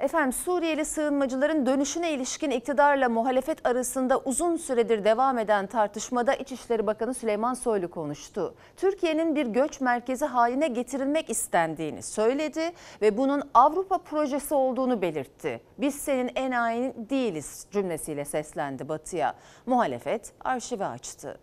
Efendim Suriyeli sığınmacıların dönüşüne ilişkin iktidarla muhalefet arasında uzun süredir devam eden tartışmada İçişleri Bakanı Süleyman Soylu konuştu. Türkiye'nin bir göç merkezi haline getirilmek istendiğini söyledi ve bunun Avrupa projesi olduğunu belirtti. Biz senin enayin değiliz cümlesiyle seslendi Batı'ya. Muhalefet arşivi açtı.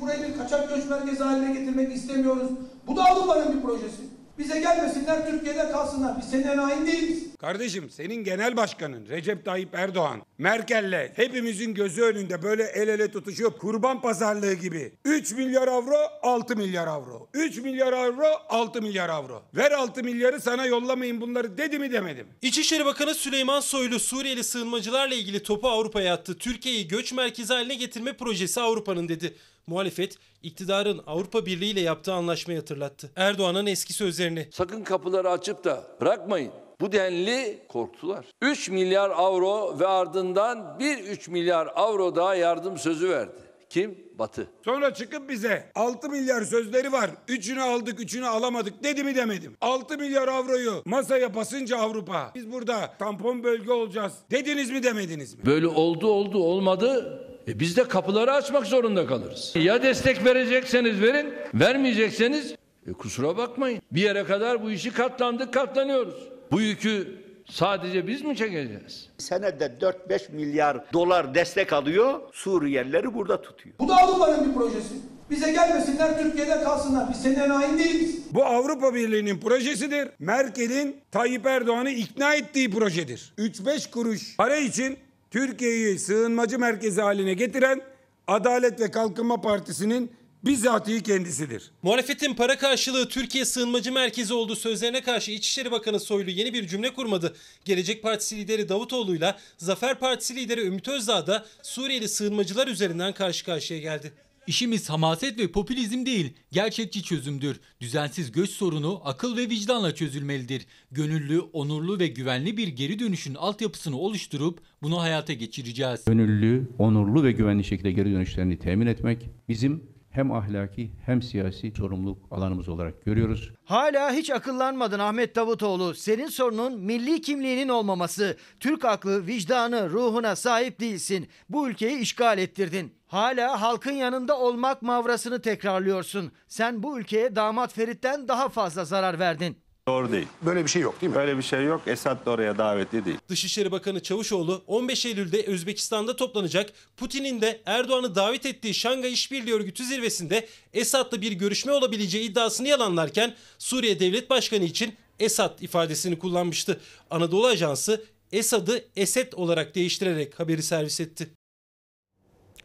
Burayı bir kaçak göç merkezi haline getirmek istemiyoruz. Bu da Avrupa'nın bir projesi. Bize gelmesinler Türkiye'de kalsınlar. Biz senin enayin değiliz. Kardeşim senin genel başkanın Recep Tayyip Erdoğan, Merkel'le hepimizin gözü önünde böyle el ele tutuşup kurban pazarlığı gibi 3 milyar avro 6 milyar avro. 3 milyar avro 6 milyar avro. Ver 6 milyarı sana yollamayın bunları dedi mi demedim. İçişleri Bakanı Süleyman Soylu Suriyeli sığınmacılarla ilgili topu Avrupa'ya attı. Türkiye'yi göç merkezi haline getirme projesi Avrupa'nın dedi muhalefet iktidarın Avrupa Birliği ile yaptığı anlaşmayı hatırlattı. Erdoğan'ın eski sözlerini. Sakın kapıları açıp da bırakmayın. Bu denli korktular. 3 milyar avro ve ardından 1 3 milyar avro daha yardım sözü verdi. Kim? Batı. Sonra çıkıp bize 6 milyar sözleri var. Üçünü aldık, üçünü alamadık dedi mi demedim. 6 milyar avroyu masaya basınca Avrupa biz burada tampon bölge olacağız dediniz mi demediniz mi? Böyle oldu oldu olmadı e biz de kapıları açmak zorunda kalırız. Ya destek verecekseniz verin, vermeyecekseniz e kusura bakmayın. Bir yere kadar bu işi katlandık, katlanıyoruz. Bu yükü sadece biz mi çekeceğiz? Senede 4-5 milyar dolar destek alıyor, Suriyelileri burada tutuyor. Bu da Avrupa'nın bir projesi. Bize gelmesinler Türkiye'de kalsınlar. Biz senin enayin değiliz. Bu Avrupa Birliği'nin projesidir. Merkel'in Tayyip Erdoğan'ı ikna ettiği projedir. 3-5 kuruş para için Türkiye'yi sığınmacı merkezi haline getiren Adalet ve Kalkınma Partisi'nin bizatihi kendisidir. Muhalefetin para karşılığı Türkiye sığınmacı merkezi olduğu sözlerine karşı İçişleri Bakanı Soylu yeni bir cümle kurmadı. Gelecek Partisi lideri Davutoğlu'yla Zafer Partisi lideri Ümit Özdağ da Suriyeli sığınmacılar üzerinden karşı karşıya geldi. İşimiz hamaset ve popülizm değil, gerçekçi çözümdür. Düzensiz göç sorunu akıl ve vicdanla çözülmelidir. Gönüllü, onurlu ve güvenli bir geri dönüşün altyapısını oluşturup bunu hayata geçireceğiz. Gönüllü, onurlu ve güvenli şekilde geri dönüşlerini temin etmek bizim hem ahlaki hem siyasi sorumluluk alanımız olarak görüyoruz. Hala hiç akıllanmadın Ahmet Davutoğlu. Senin sorunun milli kimliğinin olmaması. Türk aklı, vicdanı, ruhuna sahip değilsin. Bu ülkeyi işgal ettirdin. Hala halkın yanında olmak mavrasını tekrarlıyorsun. Sen bu ülkeye damat Ferit'ten daha fazla zarar verdin. Doğru değil. Böyle bir şey yok değil mi? Böyle bir şey yok. Esad da oraya davetli değil. Dışişleri Bakanı Çavuşoğlu 15 Eylül'de Özbekistan'da toplanacak Putin'in de Erdoğan'ı davet ettiği Şangay İşbirliği Örgütü zirvesinde Esad'la bir görüşme olabileceği iddiasını yalanlarken Suriye Devlet Başkanı için Esad ifadesini kullanmıştı. Anadolu Ajansı Esad'ı Esed olarak değiştirerek haberi servis etti.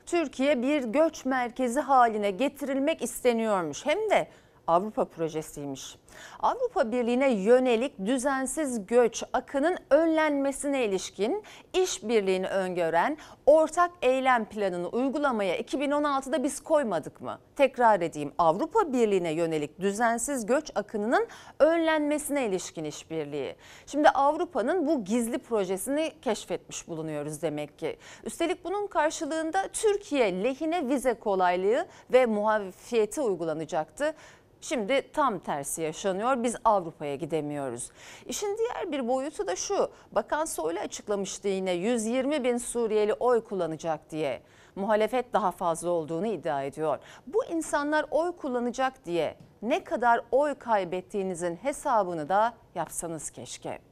Türkiye bir göç merkezi haline getirilmek isteniyormuş. Hem de Avrupa projesiymiş. Avrupa Birliği'ne yönelik düzensiz göç akının önlenmesine ilişkin işbirliğini öngören ortak eylem planını uygulamaya 2016'da biz koymadık mı? Tekrar edeyim. Avrupa Birliği'ne yönelik düzensiz göç akınının önlenmesine ilişkin işbirliği. Şimdi Avrupa'nın bu gizli projesini keşfetmiş bulunuyoruz demek ki. Üstelik bunun karşılığında Türkiye lehine vize kolaylığı ve muafiyeti uygulanacaktı. Şimdi tam tersi yaşanıyor. Biz Avrupa'ya gidemiyoruz. İşin diğer bir boyutu da şu. Bakan Soylu açıklamıştı yine 120 bin Suriyeli oy kullanacak diye. Muhalefet daha fazla olduğunu iddia ediyor. Bu insanlar oy kullanacak diye ne kadar oy kaybettiğinizin hesabını da yapsanız keşke.